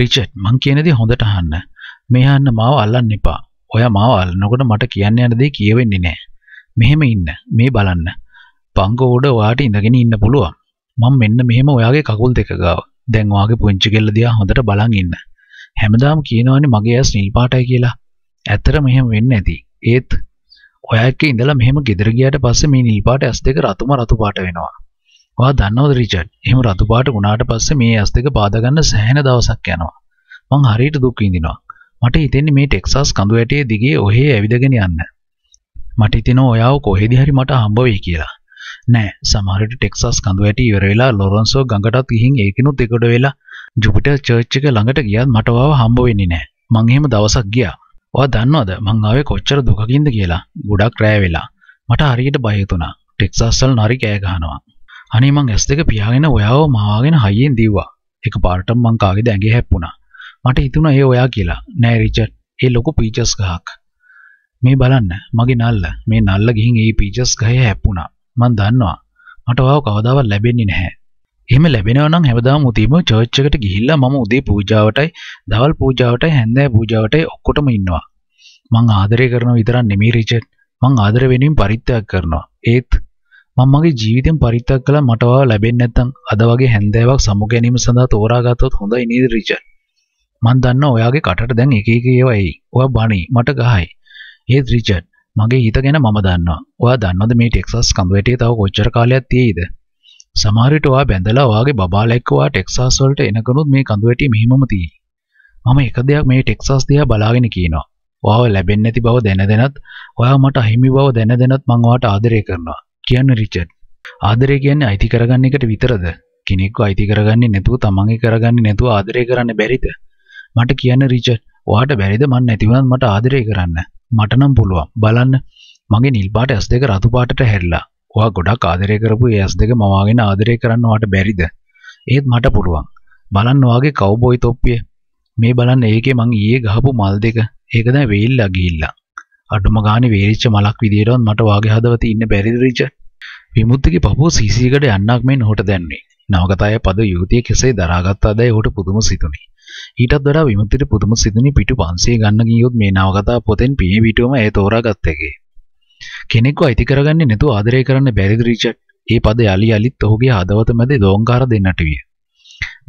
Richard මං කියන දේ හොඳට අහන්න. මේ අහන්න මාව අල්ලන්න එපා. ඔයා මාව අල්ලනකොට මට කියන්න යන දේ කියවෙන්නේ නැහැ. මෙහෙම ඉන්න. මේ බලන්න. පංගෝ උඩ ඔයාට ඉඳගෙන ඉන්න පුළුවන්. මම මෙන්න මෙහෙම ඔයාගේ කකුල් දෙක ගාව. දැන් ඔයාගේ පුංචි කෙල්ල දිහා හොඳට බලන් ඉන්න. හැමදාම කියනවනේ මගේ ඇස් නිල් පාටයි කියලා. ඇත්තට මෙහෙම වෙන්නේ නැති. ඒත් ඔයක ඉඳලා මෙහෙම ගෙදර ගියාට පස්සේ මේ නිල් පාට ඇස් දෙක රතුම රතු පාට වෙනවා. ඔයා දන්නවද රිචඩ්? එහෙම රතු පාට වුණාට පස්සේ මේ ඇස් දෙක පාදා ගන්න සෑහෙන දවසක් යනවා. මං හරියට දුක් විඳිනවා. මට හිතෙන්නේ මේ ටෙක්සස් කඳු ඇටයේ දිගේ ඔහේ ඇවිදගෙන යන්න. මට හිතෙනවා ඔයාව කොහෙදි හරි මට හම්බ වෙයි කියලා. නෑ සමහරට ටෙක්සස් කඳු ඇටි ඉවර වෙලා ලොරන්සෝ ගඟටත් ගිහින් ඒකිනුත් එකට වෙලා ජුපිටර් චර්ච් එක ළඟට ගියත් මට ඔයාව හම්බ වෙන්නේ නෑ. මං එහෙම දවසක් ගියා. ඔයා දන්නවද මං ආවේ කොච්චර දුකකින්ද කියලා. ගොඩක් රෑ වෙලා. මට හරියට බය හිතුණා. ටෙක්සස් වල නරි කෑ ගහනවා. අනේ මං ඇස් දෙක පියාගෙන ඔයාව මාවාගෙන හයියෙන් දීවා. එක පාරටම මං කාගේද ඇඟේ හැප්පුණා. මට හිතුණා ඒ ඔයා කියලා. නෑ රිචඩ්, ඒ ලොකු පීචස් ගහක්. මේ බලන්න, මගේ නල්ල. මේ නල්ල ගිහින් ඒ පීචස් ගහේ හැප්පුණා. මං දන්නවා. මට ඔයාව කවදාවත් ලැබෙන්නේ නැහැ. එහෙම ලැබෙනවා නම් හැමදාම උදේම චර්ච් එකට ගිහිල්ලා මම උදේ පූජාවටයි, දවල් පූජාවටයි, හැන්දෑ පූජාවටයි ඔක්කොටම ඉන්නවා. මං ආදරය කරනවා විතරක් නෙමෙයි රිචඩ්. මං ආදර වෙනුවෙන් පරිත්‍යාග කරනවා. ඒත් මම මගේ ජීවිතෙන් පරිත්‍යාග කළා මට ඔයාව ලැබෙන්නේ නැත්නම් අද වගේ හැන්දෑවක් සමු ගැනීම සඳහා තෝරාගත්තොත් හොඳයි නේද රිචඩ් මං දන්නවා ඔයාගේ කටට දැන් එක එක ඒවා එයි ඔයා බණි මට ගහයි ඒත් රිචඩ් මගේ හිත ගැන මම දන්නවා ඔයා දන්නවද මේ ටෙක්සස් කඹවැටියේ තව කොච්චර කාලයක් තියෙයිද සමහරට ඔයා බැඳලා ඔයාගේ බබාලා එක්ක ඔයා ටෙක්සස් වලට එනකනුත් මේ කඳුවැටිය මෙහිමම තියෙයි. මම එක දෙයක් මේ ටෙක්සස් දිහා බලාගෙන කියනවා. ඔයාව ලැබෙන්නේ නැති බව දැන දැනත් ඔයා මට අහිමි බව දැන දැනත් මම ඔයාට ආදරය කරනවා. කියන්න රිචඩ් ආදරය කියන්නේ අයිති කරගන්න එකට විතරද කෙනෙක්ව අයිති කරගන්නේ නැතුව තමන්ගේ කරගන්නේ නැතුව ආදරය කරන්න බැරිද මට කියන්න රිචඩ් ඔයාට බැරිද මන් නැතිවුණත් මට ආදරය කරන්න මට නම් පුළුවන් බලන්න මගේ නිල් පාට ඇස් දෙක රතු පාටට හැරිලා ඔයා ගොඩක් ආදරය කරපු ඒ ඇස් දෙක මවාගෙන ආදරය කරන්න ඔයාට බැරිද ඒත් මට පුළුවන් බලන්න ඔයාගේ කව්බොයි තොප්පිය මේ බලන්න ඒකේ මං ඊයේ ගහපු මල් දෙක ඒක දැන් වෙයිලා ගිහිල්ලා අඩුම ගානේ වේරිච්ච මලක් විදියටවත් මට වාගේ හදවතේ ඉන්න බැරිද රිචඩ්? විමුක්තිගේ පපුව සීසීකට යන්නක් මෙන් හොට දැන්නේ. නවකතායේ පද යුවතිය කෙසේ දරාගත්තාදයි හොට පුදුම සිතුනේ. ඊටත් වඩා විමුක්තිට පුදුම සිතුනේ පිටු 500 ගන්න ගියොත් මේ නවකතා පොතෙන් පියේ පිටුවම ඒ තෝරාගත්තේකේ. කෙනෙක්ව අයිති කරගන්නේ නැතුව ආදරය කරන්න බැරිද රිචඩ්? ඒ පද යලි යලිත් ඔහුගේ හදවත මැද දෝංකාර දෙන්නට විය.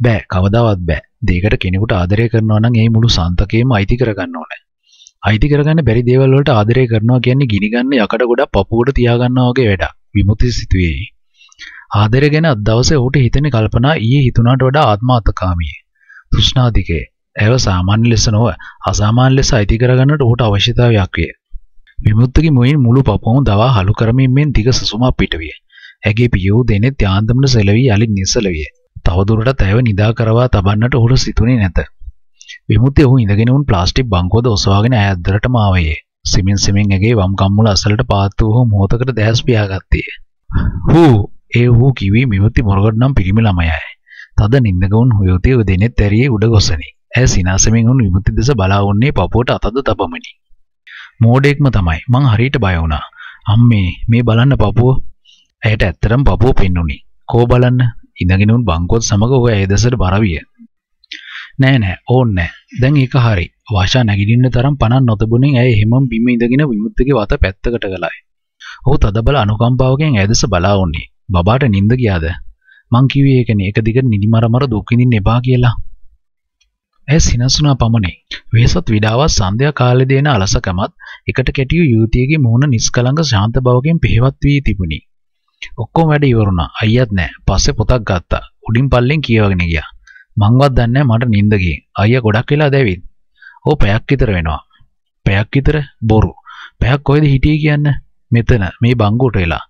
බෑ කවදාවත් බෑ. දෙයකට කෙනෙකුට ආදරය කරනවා නම් ඒ මුළු සන්තකයම අයිති කරගන්න ඕනේ. අයිති කරගන්න බැරි දේවල් වලට ආදරය කරනවා කියන්නේ ගිනිගන්න යකඩ ගොඩක් පපුවට තියාගන්නවා වගේ වැඩක්. විමුක්ති සිතුවේ. ආදරය ගැන අද දවසේ ඔහුට හිතෙන කල්පනා ඊයේ හිතුණාට වඩා ආත්මාර්ථකාමී. තෘෂ්ණාධිකේ. ඇව සාමාන්‍ය ලෙස නොව අසාමාන්‍ය ලෙස අයිති කරගන්නට ඔහුට අවශ්‍යතාවයක් විය. විමුක්තිගේ මුවින් මුළු පපුවම දවා හලු කරමින් මෙන් දිග සසුමක් පිටවිය. ඇගේ පියව් දෙනෙත් යාන්දමන සෙලවි යලි නිසලවිය. තවදුරටත් ඇයව නිදා කරවා තබන්නට ඔහුට සිතුනේ නැත. විමුතිය ඔහු ඉඳගෙන වුන් ප්ලාස්ටික් බංකෝද ඔසවාගෙන ඈද්දරටම ආවේ. සිමෙන් සිමෙන් ඇගේ වම් කම්මුල අසලට පාත් වූ හෝ මොහොතකට දැස් පියාගත්තේ. හූ ඒ හූ කිවි විමුති මොරගඩ නම් පිරිමි ළමයයි. තද නින්දගවුන් හොයෝතිය දෙනෙත් ඇරියේ උඩ ගොසනි. ඇය සිනාසමෙන් වුන් විමුති දෙස බලා වුන්නේ පපුවට අතද තබමිනි. මෝඩෙක්ම තමයි. මං හරියට බය වුණා. අම්මේ මේ බලන්න පපුව. ඇයට ඇත්තටම පපුව පෙන්නුනි. කෝ බලන්න ඉඳගෙන උන් බංකොත් සමග ඔය ඇය දෙසට බරවිය. නෑ නෑ ඕන්න දැන් ඒක හරි වාශා නැගිටින්න තරම් පණක් නොතබුණේ ඇය එහෙමම බිම ඉඳගෙන විමුක්තිගේ වත පැත්තකට ගලයි. ඔහු තදබල අනුකම්පාවකින් ඇදස බලා උන්නේ. බබාට නිින්ද ගියාද? මං කිව්වේ ඒකනේ එක දිගට නිදිමරමර දුක් විඳින්න එපා කියලා. ඇය සිනසුනා පමණි. වෙහසත් විඩාවත් සන්ධ්‍යා කාලේ දෙන අලසකමත් එකට කැටිය යුවතියගේ මූණ නිස්කලංක ශාන්ත බවකින් පෙහෙවත් වී තිබුණි. ඔක්කොම වැඩ ඉවරුණා. අයියත් නැහැ. පස්සේ පොතක් ගත්තා. උඩින් පල්ලෙන් කියවගෙන ගියා. මංවත් දන්නේ මට නිින්ද ගියේ. අයියා ගොඩක් වෙලා දැවිත්. ඕ පැයක් විතර වෙනවා. පැයක් විතර බොරු. පැයක් කොහෙද හිටියේ කියන්න? මෙතන මේ බංගුවට වෙලා.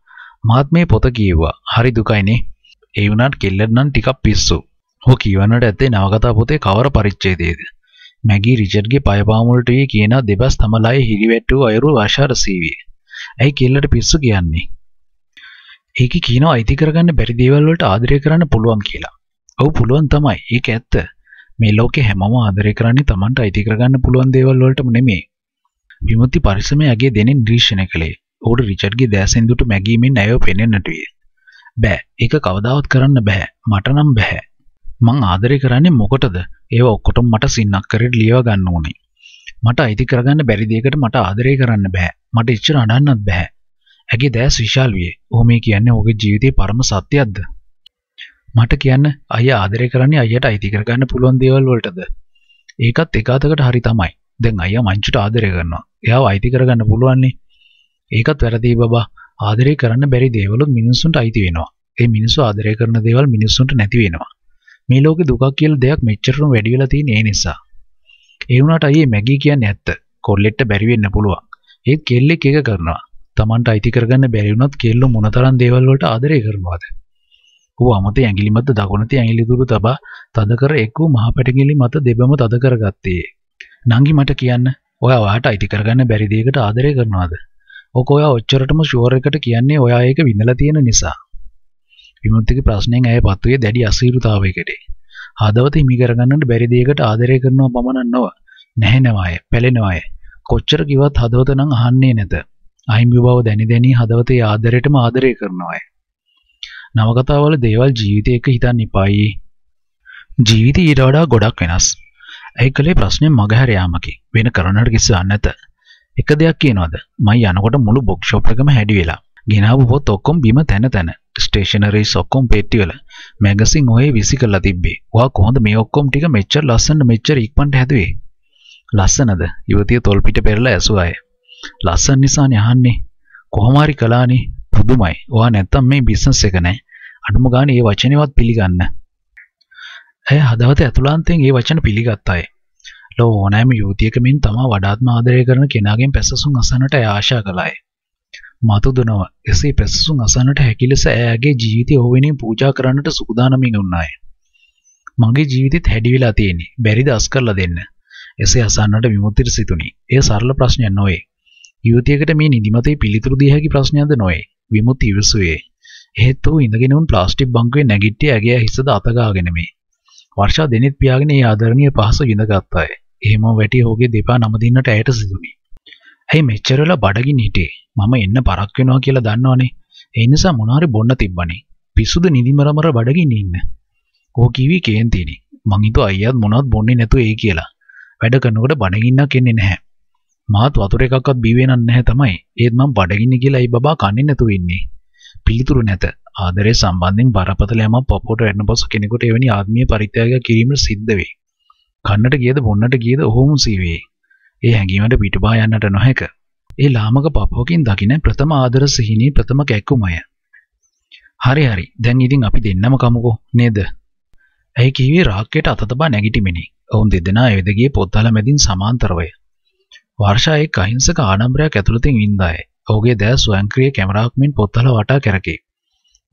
මාත් මේ පොත කියවුවා. හරි දුකයිනේ. ඒ වුණාට කෙල්ලට නම් ටිකක් පිස්සු. හෝ කියවන්නට ඇත්තේ නවකතා පොතේ කවර පරිච්ඡේදයේද? මැගී රිචඩ්ගේ පයපාම වලට වී කියන දෙබස් තමලයි හිරිවැට්ටු අයරු වශාර සීවිය. ඇයි කෙල්ලට පිස්සු කියන්නේ? ඒකේ කියනවා අයිති කරගන්න බැරි දේවල් වලට ආදරය කරන්න පුළුවන් කියලා. ඔව් පුළුවන් තමයි. ඒක ඇත්ත. මේ ලෝකේ හැමෝම ආදරය කරන්නේ Tamanට අයිති කරගන්න පුළුවන් දේවල් වලටම නෙමෙයි. විමුක්ති පරිසමය යගේ දෙනෙන් නිරීක්ෂණය කළේ. ඔහුට රිචඩ්ගේ දෑසෙන්දුට මැගීමෙන් ඇයව පෙනෙන්නට විය. බෑ. ඒක කවදාවත් කරන්න බෑ. මට නම් බෑ. මං ආදරය කරන්නේ මොකටද? ඒව ඔක්කොටම මට සින්නක් කරේට ලියව ගන්න ඕනේ. මට අයිති කරගන්න බැරි දෙයකට මට ආදරය කරන්න බෑ. මට ඉච්චර අඬන්නත් බෑ. ඇගේ දෑස් විශාල් විය. ඔහු මේ කියන්නේ ඔහුගේ ජීවිතේ පරම සත්‍යයක්ද? මට කියන්න අය ආදරය කරන්නේ අයට අයිති කරගන්න පුළුවන් දේවල් වලටද ඒකත් එකතකට හරි තමයි දැන් අය මංචුට ආදරය කරනවා එයාව අයිති කරගන්න පුළුවන්නේ ඒකත් වැරදිී බබා ආදරය කරන්න බැරි දේවලුත් මිනිස්සුන්ට අයිති වෙනවා ඒ මිනිස්සු ආදරය කරන දේවල් මිනිස්සුන්ට නැති වෙනවා මේ ලෝක දුකක් කියල දෙයක් මෙච්චරම වැඩිවෙලා තියෙන ඒ නිසා ඒ වුණාට අයියේ මැගී කියන්නේ ඇත්ත කොල්ලෙට්ට බැරි වෙන්න පුළුවන් ඒත් කෙල්ලෙක් එක කරනවා තමන්ට අයිති කරගන්න බැරි වුණත් කෙල්ලෝ මොනතරම් දේවල් වලට ආදරය කරනවාද හු අමත ඇඟිලි මත දකුණති ඇඟිලි දුරු තබා තද කර එක් වූ මහ පැටගිලි මත දෙබම තද කරගත්තේ. නංගි මට කියන්න ඔයා ඔයාට අයිති කරගන්න බැරි දෙයකට ආදරය කරනවාද? ඔක ඔයා ඔච්චරටම ෂුවර් එකට කියන්නේ ඔයා ඒක විඳලා තියෙන නිසා. විමුක්තිගේ ප්‍රශ්නෙන් ඇය පත්වේ දැඩි අසීරුතාවයකට. හදවත හිමි කරගන්නට බැරි දෙයකට ආදරය කරනවා පමණක් නොව නැහෙනවා අය, පැලෙනවා අය. කොච්චර කිව්වත් හදවත නම් අහන්නේ නැත. අහිමි බව දැනි දැනි හදවතේ ආදරයටම ආදරය කරනවා අය. නවකතාවල දේවල් ජීවිතය එක්ක හිතන්න එපායි. ජීවිතය ඊට වඩා ගොඩක් වෙනස්. ඇයි කලේ ප්‍රශ්නේ මගහැර යාමකි. වෙන කරන්නට කිසි නැත. එක දෙයක් කියනවාද? මම යනකොට මුළු බුක් ෂොප් එකම හැඩි වෙලා. ගෙනාවු පොත් ඔක්කොම බිම තැන තැන. ස්ටේෂනරිස් ඔක්කොම පෙට්ටිවල. මැගසින් ඔයේ විසි කරලා තිබ්බේ. ඔයා කොහොමද මේ ඔක්කොම ටික මෙච්චර ලස්සනට මෙච්චර ඉක්මනට හැදුවේ? ලස්සනද? යුවතිය තොල් පිට පෙරලා ඇසුව අය. ලස්සන නිසානේ අහන්නේ. කොහොම හරි කළානේ. පුදුමයි. ඔයා නැත්තම් මේ බිස්නස් එක නෑ. අඩුම ගානේ ඒ වචනේවත් පිළිගන්න. ඇය හදවත ඇතුළාන්තයෙන් ඒ වචන පිළිගත් අය. ලෝ ඕනෑම යෝතියකමින් තමා වඩාත්ම ආදරය කරන කෙනාගෙන් පැසසුම් අසන්නට ඇය ආශා කළාය. මතු දුනව එසේ පැසසුම් අසන්නට හැකි ලෙස ඇයගේ ජීවිතය ඔහුවෙනින් පූජා කරන්නට සූදානමින් උන්නාය. මගේ ජීවිතෙත් හැඩි වෙලා තියෙන්නේ. බැරිද අස් කරලා දෙන්න. එසේ අසන්නට විමුක්තිය සිතුනි. එය සරල ප්‍රශ්නයක් නොවේ. යුවතියකට මේ නිදිමතේ පිළිතුරු දිය හැකි ප්‍රශ්නයක්ද නොවේ. විමුක්ති ඉවසුවේ. එහෙත් ඔහු ඉඳගෙන උන් ප්ලාස්ටික් බංකුවේ නැගිට්ටි ඇගේ හිසද අතගාගෙන මේ. වර්ෂා දෙනෙත් පියාගෙන ඒ ආදරණීය පහස විඳගත් අය. එහෙම වැටි ඔහුගේ දෙපා නම දින්නට ඇයට සිදුනේ. ඇයි මෙච්චර වෙලා බඩගින් හිටියේ? මම එන්න පරක් වෙනවා කියලා දන්නවනේ. ඒ නිසා මොනාරි බොන්න තිබ්බනේ. පිසුදු නිදිමරමර බඩගින් ඉන්න. කෝ කිවි කේන්තිනේ. මං හිතුවා අයියාත් මොනවත් බොන්නේ නැතු ඒ කියලා. වැඩ කරනකොට බඩගින්නක් එන්නේ නැහැ. මාත් වතුර එකක්වත් බිවේ නන්නේ නැහැ තමයි. ඒත් මං බඩගින්නේ කියලා ඒ බබා කන්නේ නැතු වෙන්නේ. පිළිතුරු නැත. ආදරය සම්බන්ධයෙන් බරපතල යමක් පපුවට වැටෙන පසු කෙනෙකුට එවැනි ආත්මීය පරිත්‍යාගයක් කිරීම සිද්ධ වේ. කන්නට ගියද බොන්නට ගියද ඔහුම සීවේ. ඒ හැඟීමට පිටුපා යන්නට නොහැක. ඒ ලාමක පපුවකින් දකින ප්‍රථම ආදර සිහිනේ ප්‍රථම කැක්කුමය. හරි හරි. දැන් ඉතින් අපි දෙන්නම කමුකෝ නේද? ඇයි කිව්වේ රාක්කයට අත තබා නැගිටිමිනි. ඔවුන් දෙදෙනා එවෙද ගියේ පොත්හල මැදින් සමාන්තරවය. වර්ෂා එක් අහිංසක ආඩම්බරයක් ඇතුළතින් වින්දායේ. ඔහුගේ දෑ ස්වයංක්‍රීය කැමරාවක් මෙන් පොත්හල වටා කැරකේ.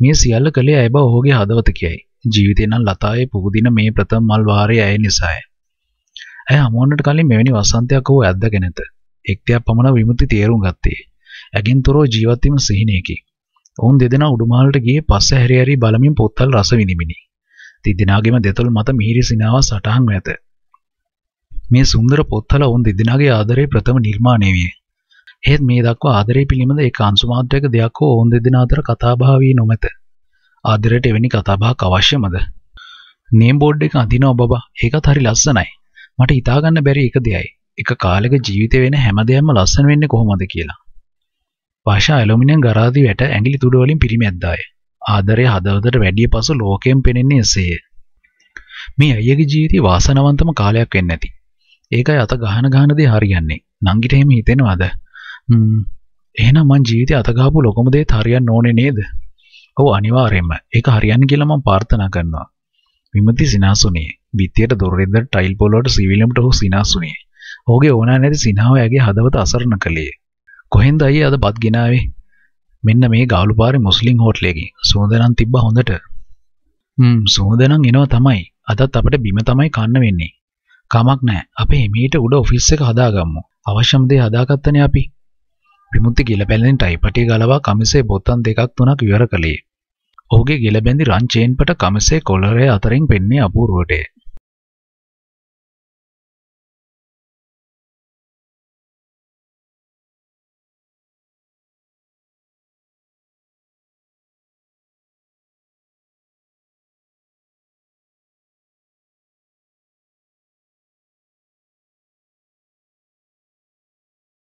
මේ සියල්ල කළේ ඇය බව ඔහුගේ හදවත කියයි. ජීවිතේ නම් ලතායේ පුහුදින මේ ප්‍රථම මල් වාරයේ ඇය නිසාය. ඇය හමුවන්නට කලින් මෙවැනි වසන්තයක් ඔහු ඇද්දගෙන නැත. එක්තියක් පමණ විමුක්ති තේරුම් ගත්තේ. ඇගින් තොරව ජීවත් වීම සිහිනයකි. ඔවුන් දෙදෙනා උඩුමහලට ගියේ පස්ස හැරි හැරි බලමින් පොත්වල රස විඳිමිනි. තිදෙනාගේම දෙතොල් මත මිහිරි සිනාවක් සටහන්ව ඇත. මේ සුන්දර පොත්වල ඔවුන් දෙදෙනාගේ ආදරේ ප්‍රථම නිර්මාණය විය. එහෙත් මේ දක්වා ආදරය පිළිබඳ ඒක අංශුමාත්‍රයක දෙයක් හෝ ඔවුන් දෙදෙනා අතර කතාබහ වී නොමැත. ආදරයට එවැනි කතාබහක් අවශ්‍යමද? නේම් බෝඩ් එක අඳිනවා බබා. ඒකත් හරි ලස්සනයි. මට හිතාගන්න බැරි එක දෙයයි. එක කාලෙක ජීවිතේ වෙන හැම දෙයක්ම ලස්සන වෙන්නේ කොහොමද කියලා. පාෂා ඇලුමිනියම් ගරාදි වැට ඇඟිලි තුඩ වලින් පිරිමැද්දාය. ආදරය හදවතට වැඩිය පසු ලෝකයෙන් පෙනෙන්නේ එසේය. මේ අයියගේ ජීවිතේ වාසනාවන්තම කාලයක් වෙන්නේ නැති. ඒකයි අත ගහන ගහන දේ හරියන්නේ. නංගිට එහෙම හිතෙනවද? එහෙනම් මං ජීවිතේ අතගාපු ලොකම දේ හරියන්න ඕනේ නේද? ඔව් අනිවාර්යයෙන්ම. ඒක හරියන්න කියලා මං ප්‍රාර්ථනා කරනවා. විමති සිනාසුනේ. බිත්තියට දොරෙන්ද ටයිල් පොල් වලට සිවිලෙම්ට ඔහු සිනාසුනේ. ඔහුගේ ඕනා නැති සිනාව එයාගේ හදවත අසරණ කළේ. කොහෙන්ද අයියේ අද බත් ගෙනාවේ? මෙන්න මේ ගාලුපාරේ මුස්ලිම් හෝටලෙකින්. සුවඳ නම් තිබ්බා හොඳට. හ්ම් සුවඳ නම් එනවා තමයි. අදත් අපිට බිම තමයි කන්න වෙන්නේ. කමක් නැහැ. අපේ හිමීට උඩ ඔෆිස් එක හදාගමු. අවශ්‍යම දේ හදාගත්තනේ අපි. විමුක්ති ගිලපැලෙන ටයිපටිය ගලවා කමිසේ බොත්තම් දෙකක් තුනක් විවර කළේ. ඔහුගේ ගිලබැඳි රන් චේන්පට කමිසේ කොළරය අතරින් පෙන්නේ අපූර්වට.